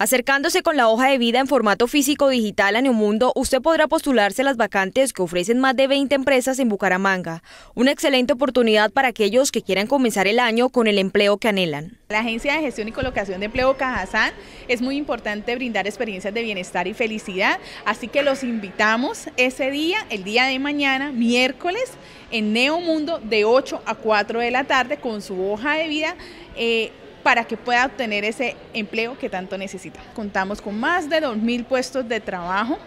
Acercándose con la hoja de vida en formato físico digital a Neomundo, usted podrá postularse a las vacantes que ofrecen más de 20 empresas en Bucaramanga. Una excelente oportunidad para aquellos que quieran comenzar el año con el empleo que anhelan. La Agencia de Gestión y Colocación de Empleo Cajazán es muy importante brindar experiencias de bienestar y felicidad, así que los invitamos ese día, el día de mañana, miércoles, en Neomundo de 8 a 4 de la tarde con su hoja de vida. Eh, para que pueda obtener ese empleo que tanto necesita. Contamos con más de 2.000 puestos de trabajo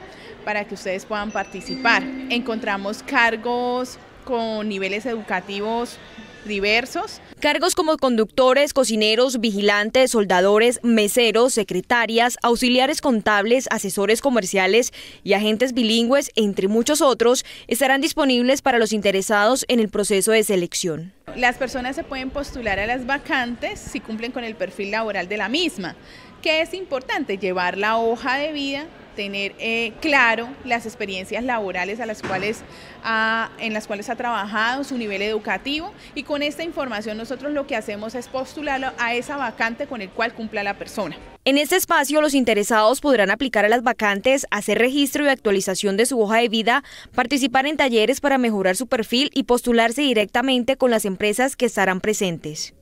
para que ustedes puedan participar. Encontramos cargos con niveles educativos diversos. Cargos como conductores, cocineros, vigilantes, soldadores, meseros, secretarias, auxiliares contables, asesores comerciales y agentes bilingües, entre muchos otros, estarán disponibles para los interesados en el proceso de selección. Las personas se pueden postular a las vacantes si cumplen con el perfil laboral de la misma, que es importante llevar la hoja de vida tener eh, claro las experiencias laborales a las cuales en las cuales ha trabajado, su nivel educativo y con esta información nosotros lo que hacemos es postularlo a esa vacante con el cual cumpla la persona. En este espacio los interesados podrán aplicar a las vacantes, hacer registro y actualización de su hoja de vida, participar en talleres para mejorar su perfil y postularse directamente con las empresas que estarán presentes.